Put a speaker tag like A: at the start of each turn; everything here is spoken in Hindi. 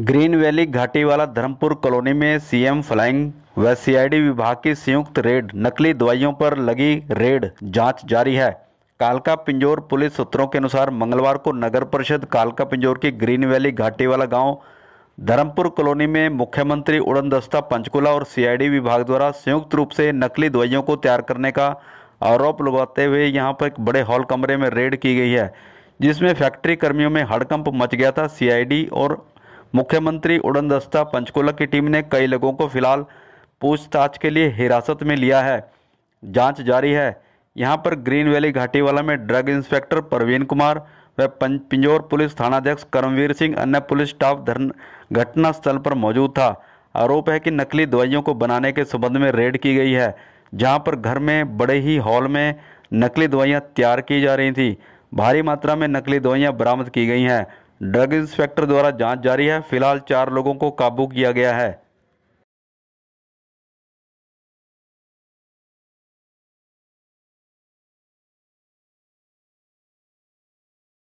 A: ग्रीन वैली घाटी वाला धर्मपुर कॉलोनी में सीएम फ्लाइंग व सीआईडी विभाग की संयुक्त रेड नकली दवाइयों पर लगी रेड जांच जारी है कालका पिंजोर पुलिस सूत्रों के अनुसार मंगलवार को नगर परिषद कालका पिंजोर की ग्रीन वैली घाटी वाला गाँव धर्मपुर कॉलोनी में मुख्यमंत्री उड़न दस्ता पंचकूला और सीआईडी विभाग द्वारा संयुक्त रूप से नकली दवाइयों को तैयार करने का आरोप लगाते हुए यहाँ पर एक बड़े हॉल कमरे में रेड की गई है जिसमें फैक्ट्री कर्मियों में हड़कंप मच गया था सीआईडी और मुख्यमंत्री उड़नदस्ता पंचकुला की टीम ने कई लोगों को फिलहाल पूछताछ के लिए हिरासत में लिया है जांच जारी है यहां पर ग्रीन वैली घाटीवाला में ड्रग इंस्पेक्टर प्रवीण कुमार व पिंजौर पुलिस थानाध्यक्ष कर्मवीर सिंह अन्य पुलिस स्टाफ घटनास्थल पर मौजूद था आरोप है कि नकली दवाइयों को बनाने के संबंध में रेड की गई है जहाँ पर घर में बड़े ही हॉल में नकली दवाइयाँ तैयार की जा रही थी भारी मात्रा में नकली दवाइयाँ बरामद की गई हैं ड्रग इंस्पेक्टर द्वारा जांच जारी है फिलहाल चार लोगों को काबू किया गया है